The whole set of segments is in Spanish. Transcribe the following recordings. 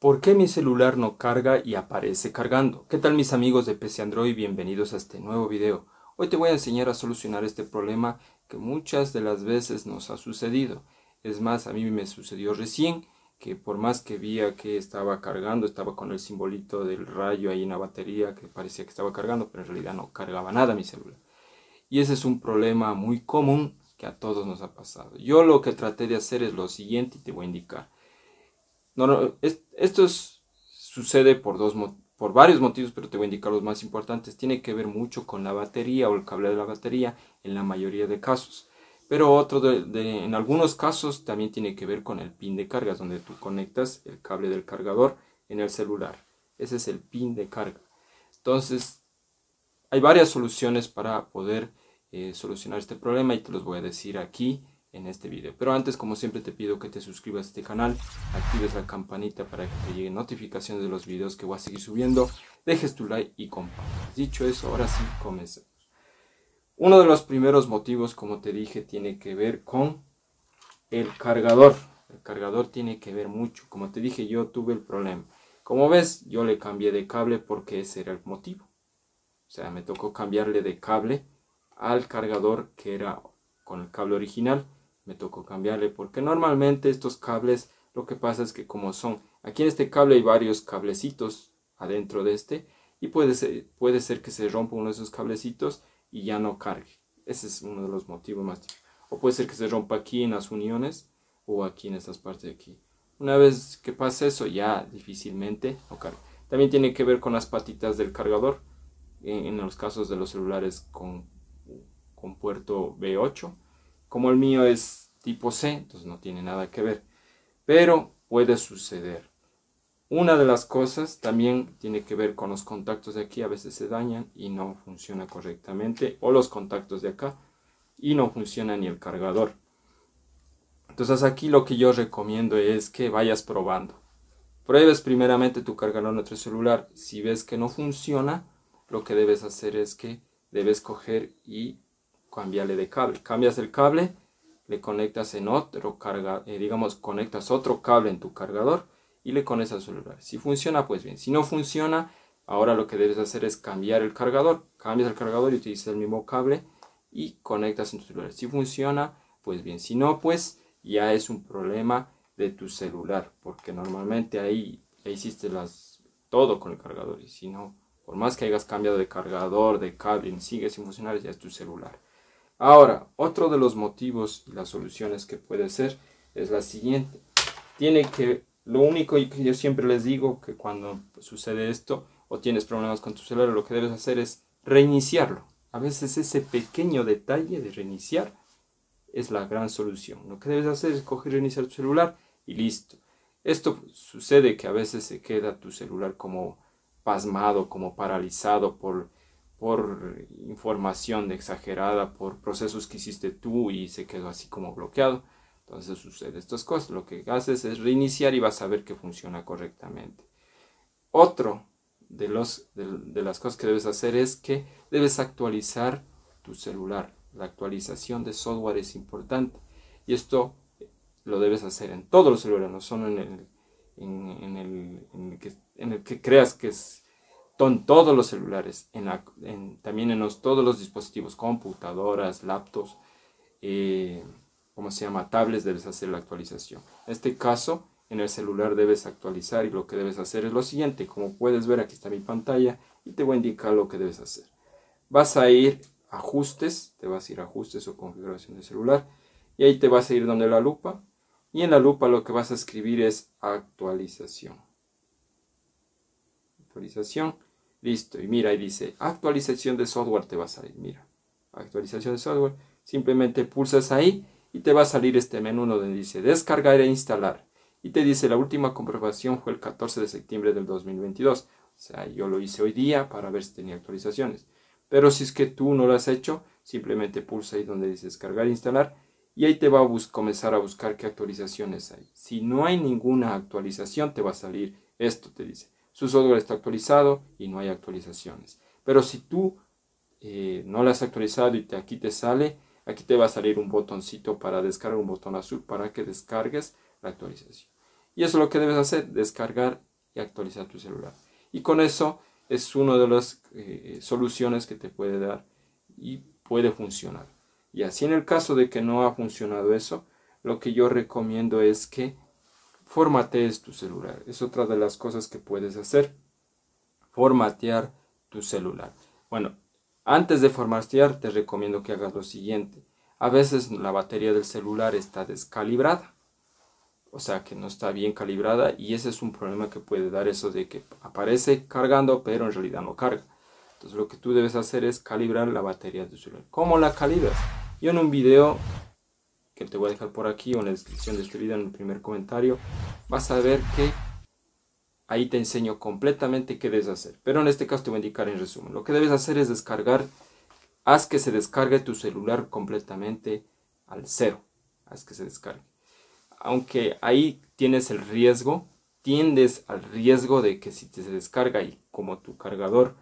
¿Por qué mi celular no carga y aparece cargando? ¿Qué tal mis amigos de PC Android? Bienvenidos a este nuevo video. Hoy te voy a enseñar a solucionar este problema que muchas de las veces nos ha sucedido. Es más, a mí me sucedió recién que por más que vía que estaba cargando, estaba con el simbolito del rayo ahí en la batería que parecía que estaba cargando, pero en realidad no cargaba nada mi celular. Y ese es un problema muy común que a todos nos ha pasado. Yo lo que traté de hacer es lo siguiente y te voy a indicar esto sucede por, por varios motivos, pero te voy a indicar los más importantes. Tiene que ver mucho con la batería o el cable de la batería en la mayoría de casos. Pero otro, de, en algunos casos también tiene que ver con el pin de carga, donde tú conectas el cable del cargador en el celular. Ese es el pin de carga. Entonces, hay varias soluciones para poder eh, solucionar este problema y te los voy a decir aquí en este video. Pero antes, como siempre, te pido que te suscribas a este canal, actives la campanita para que te lleguen notificaciones de los videos que voy a seguir subiendo, dejes tu like y compartas. Dicho eso, ahora sí, comencemos. Uno de los primeros motivos, como te dije, tiene que ver con el cargador. El cargador tiene que ver mucho. Como te dije, yo tuve el problema. Como ves, yo le cambié de cable porque ese era el motivo. O sea, me tocó cambiarle de cable al cargador que era con el cable original me tocó cambiarle porque normalmente estos cables lo que pasa es que como son aquí en este cable hay varios cablecitos adentro de este y puede ser, puede ser que se rompa uno de esos cablecitos y ya no cargue ese es uno de los motivos más o puede ser que se rompa aquí en las uniones o aquí en estas partes de aquí una vez que pasa eso ya difícilmente no cargue. también tiene que ver con las patitas del cargador en, los casos de los celulares con, con puerto B8 como el mío es tipo C, entonces no tiene nada que ver. Pero puede suceder. Una de las cosas también tiene que ver con los contactos de aquí, a veces se dañan y no funciona correctamente, o los contactos de acá y no funciona ni el cargador. Entonces aquí lo que yo recomiendo es que vayas probando. Pruebes primeramente tu cargador en otro celular. Si ves que no funciona, lo que debes hacer es que debes coger y cambiarle de cable. Cambias el cable, le conectas en otro cargador. Eh, digamos, conectas otro cable en tu cargador y le conectas al celular. Si funciona, pues bien. Si no funciona, ahora lo que debes hacer es cambiar el cargador. Cambias el cargador y utilizas el mismo cable y conectas en tu celular. Si funciona, pues bien. Si no, pues ya es un problema de tu celular, porque normalmente ahí hiciste las, todo con el cargador y si no, por más que hayas cambiado de cargador, de cable, sigue sin funcionar, ya es tu celular. Ahora, otro de los motivos y las soluciones que puede ser es la siguiente. Tiene que, lo único que yo siempre les digo que cuando sucede esto o tienes problemas con tu celular, lo que debes hacer es reiniciarlo. A veces ese pequeño detalle de reiniciar es la gran solución. Lo que debes hacer es coger reiniciar tu celular y listo. Esto sucede que a veces se queda tu celular como pasmado, como paralizado por por información exagerada, por procesos que hiciste tú y se quedó así como bloqueado. Entonces sucede estas cosas. Lo que haces es reiniciar y vas a ver que funciona correctamente. Otro de, los, de, las cosas que debes hacer es que debes actualizar tu celular. La actualización de software es importante. Y esto lo debes hacer en todos los celulares, no solo en en el que creas que es en todos los celulares, también en todos los dispositivos, computadoras, laptops, eh, como se llama? Tablets debes hacer la actualización. En este caso, en el celular debes actualizar y lo que debes hacer es lo siguiente. Como puedes ver, aquí está mi pantalla y te voy a indicar lo que debes hacer. Vas a ir a ajustes, te vas a ir a ajustes o configuración de celular y ahí te vas a ir donde la lupa y en la lupa lo que vas a escribir es actualización. Actualización Listo, y mira, y dice actualización de software te va a salir, mira, actualización de software, simplemente pulsas ahí y te va a salir este menú donde dice descargar e instalar. Y te dice la última comprobación fue el 14 de septiembre del 2022. O sea, yo lo hice hoy día para ver si tenía actualizaciones. Pero si es que tú no lo has hecho, simplemente pulsa ahí donde dice descargar e instalar y ahí te va a comenzar a buscar qué actualizaciones hay. Si no hay ninguna actualización, te va a salir esto, te dice su software está actualizado y no hay actualizaciones. Pero si tú eh, no lo has actualizado y te, aquí te sale, aquí te va a salir un botoncito para descargar, un botón azul para que descargues la actualización. Y eso es lo que debes hacer, descargar y actualizar tu celular. Y con eso es una de las eh, soluciones que te puede dar y puede funcionar. Y así en el caso de que no ha funcionado eso, lo que yo recomiendo es que formatees tu celular. Es otra de las cosas que puedes hacer. Formatear tu celular. Bueno, antes de formatear te recomiendo que hagas lo siguiente. A veces la batería del celular está descalibrada. O sea que no está bien calibrada y ese es un problema que puede dar eso de que aparece cargando pero en realidad no carga. Entonces lo que tú debes hacer es calibrar la batería de tu celular. ¿Cómo la calibras? Yo en un video que te voy a dejar por aquí o en la descripción de este video, en el primer comentario, vas a ver que ahí te enseño completamente qué debes hacer. Pero en este caso te voy a indicar en resumen. Lo que debes hacer es descargar, haz que se descargue tu celular completamente al cero. Haz que se descargue. Aunque ahí tienes el riesgo, tiendes al riesgo de que si te se descarga y como tu cargador,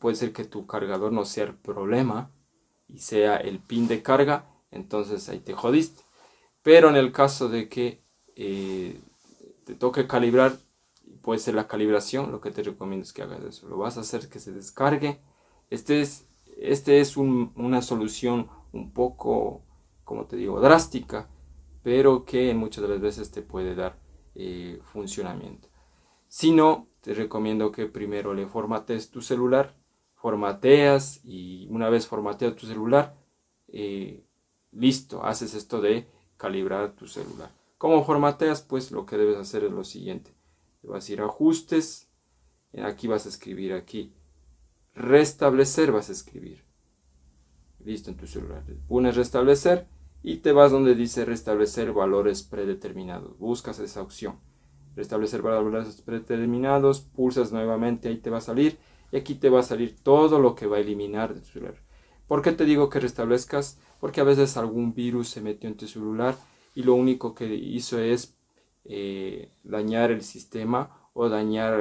puede ser que tu cargador no sea el problema y sea el pin de carga, entonces ahí te jodiste. Pero en el caso de que eh, te toque calibrar, puede ser la calibración, lo que te recomiendo es que hagas eso. Lo vas a hacer que se descargue. Este es, este es una solución un poco, como te digo, drástica, pero que muchas de las veces te puede dar eh, funcionamiento. Si no, te recomiendo que primero le formates tu celular, formateas y una vez formateado tu celular, eh, listo, haces esto de calibrar tu celular. ¿Cómo formateas? Pues lo que debes hacer es lo siguiente. Vas a ir a ajustes, aquí vas a escribir aquí, restablecer vas a escribir. Listo en tu celular. Pones restablecer y te vas donde dice restablecer valores predeterminados. Buscas esa opción. Restablecer valores predeterminados, pulsas nuevamente, ahí te va a salir. Y aquí te va a salir todo lo que va a eliminar de tu celular. ¿Por qué te digo que restablezcas? Porque a veces algún virus se metió en tu celular y lo único que hizo es eh, dañar el sistema o dañar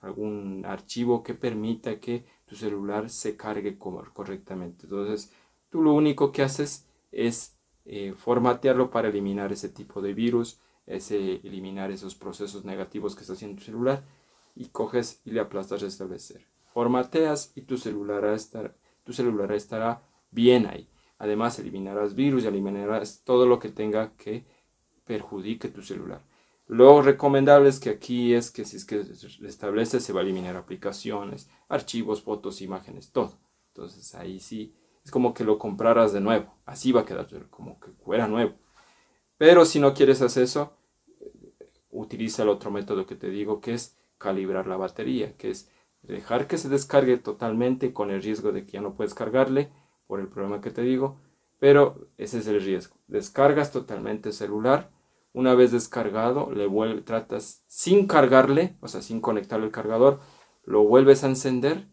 algún, archivo que permita que tu celular se cargue correctamente. Entonces, tú lo único que haces es eh, formatearlo para eliminar ese tipo de virus, ese, eliminar esos procesos negativos que está haciendo tu celular y coges y le aplastas restablecer. Formateas y tu celular va a estar tu celular estará bien ahí. Además, eliminarás virus y eliminarás todo lo que tenga que perjudique tu celular. Lo recomendable es que aquí es que si es que estableces se va a eliminar aplicaciones, archivos, fotos, imágenes, todo. Entonces ahí sí es como que lo compraras de nuevo. Así va a quedar como que fuera nuevo. Pero si no quieres hacer eso, utiliza el otro método que te digo que es calibrar la batería, que es dejar que se descargue totalmente con el riesgo de que ya no puedes cargarle por el problema que te digo, pero ese es el riesgo. Descargas totalmente el celular, una vez descargado, le vuelve, tratas sin cargarle, o sea, sin conectarle el cargador, lo vuelves a encender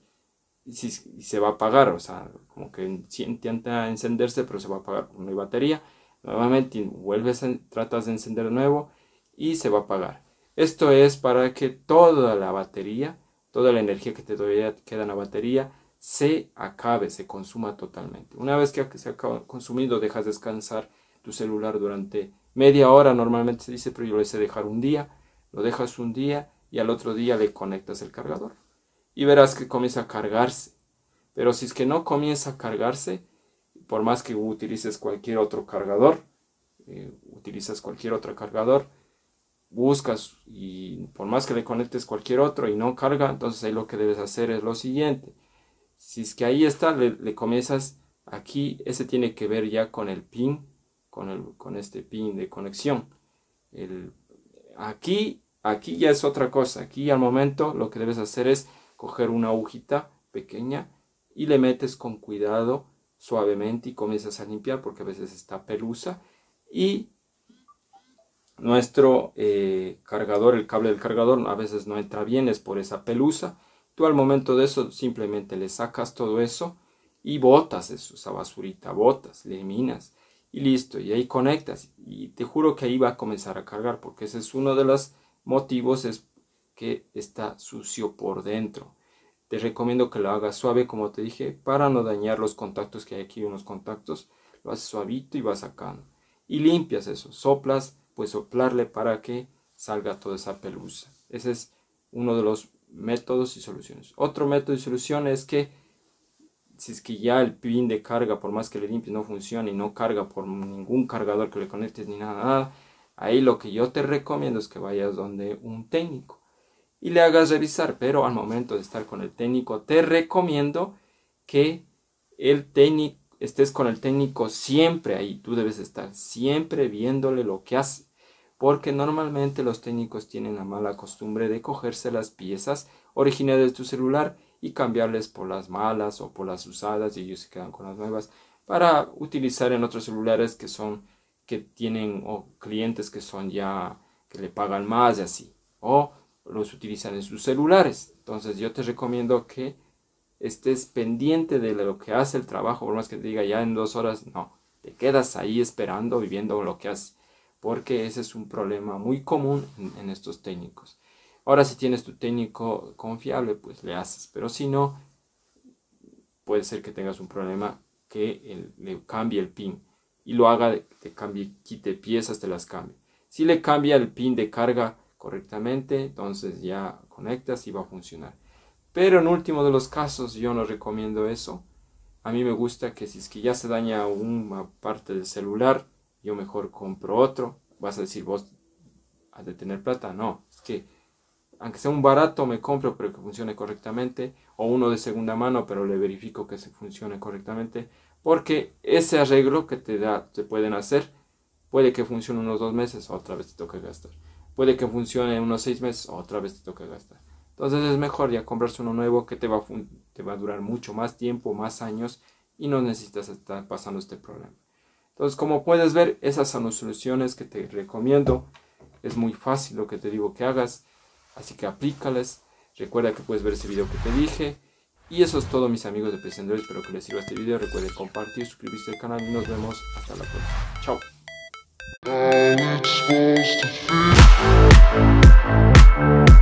y, si, se va a apagar, o sea, como que intenta encenderse, pero se va a apagar porque no hay batería. Nuevamente vuelves, tratas de encender de nuevo y se va a apagar. Esto es para que toda la batería toda la energía que te queda en la batería se acabe, se consuma totalmente. Una vez que se ha consumido, dejas descansar tu celular durante media hora, normalmente se dice, pero yo lo hice dejar un día, lo dejas un día y al otro día le conectas el cargador. Y verás que comienza a cargarse. Pero si es que no comienza a cargarse, por más que utilices cualquier otro cargador, eh, utilizas cualquier otro cargador, buscas y por más que le conectes cualquier otro y no carga, entonces ahí lo que debes hacer es lo siguiente. Si es que ahí está, le, comienzas aquí, ese tiene que ver ya con el pin, con, con este pin de conexión. aquí, aquí ya es otra cosa. Aquí al momento lo que debes hacer es coger una agujita pequeña y le metes con cuidado suavemente y comienzas a limpiar porque a veces está pelusa y nuestro eh, cargador, el cable del cargador a veces no entra bien, es por esa pelusa. Tú al momento de eso simplemente le sacas todo eso y botas eso, esa basurita, botas, eliminas y listo. Y ahí conectas y te juro que ahí va a comenzar a cargar porque ese es uno de los motivos que está sucio por dentro. Te recomiendo que lo hagas suave como te dije para no dañar los contactos que hay aquí, unos contactos. Lo haces suavito y vas sacando. Y limpias eso, soplas pues soplarle para que salga toda esa pelusa. Ese es uno de los métodos y soluciones. Otro método y solución es que si es que ya el pin de carga, por más que le limpies, no funciona y no carga por ningún cargador que le conectes ni nada, nada, ahí lo que yo te recomiendo es que vayas donde un técnico y le hagas revisar, pero al momento de estar con el técnico te recomiendo que el técnico estés con el técnico siempre ahí, tú debes estar siempre viéndole lo que hace, porque normalmente los técnicos tienen la mala costumbre de cogerse las piezas originales de tu celular y cambiarles por las malas o por las usadas y ellos se quedan con las nuevas para utilizar en otros celulares que son que tienen o clientes que son ya que le pagan más y así o los utilizan en sus celulares entonces yo te recomiendo que estés pendiente de lo que hace el trabajo, por más que te diga ya en dos horas, no, te quedas ahí esperando, viviendo lo que hace, porque ese es un problema muy común en, estos técnicos. Ahora si tienes tu técnico confiable, pues le haces, pero si no, puede ser que tengas un problema que le cambie el pin y lo haga, te cambie, quite piezas, te las cambie. Si le cambia el pin de carga correctamente, entonces ya conectas y va a funcionar. Pero en último de los casos yo no recomiendo eso. A mí me gusta que si es que ya se daña una parte del celular, yo mejor compro otro. Vas a decir vos, has de tener plata. No, es que aunque sea un barato me compro pero que funcione correctamente. O uno de segunda mano pero le verifico que se funcione correctamente. Porque ese arreglo que te, da, te pueden hacer puede que funcione unos dos meses, o otra vez te toca gastar. Puede que funcione unos seis meses, otra vez te toca gastar. Entonces es mejor ya comprarse uno nuevo que te va, a te va a durar mucho más tiempo, más años y no necesitas estar pasando este problema. Entonces como puedes ver, esas son las soluciones que te recomiendo. Es muy fácil lo que te digo que hagas, así que aplícales. Recuerda que puedes ver ese video que te dije. Y eso es todo mis amigos de Android. espero que les sirva este video, recuerden compartir, suscribirse al canal y nos vemos hasta la próxima. Chao.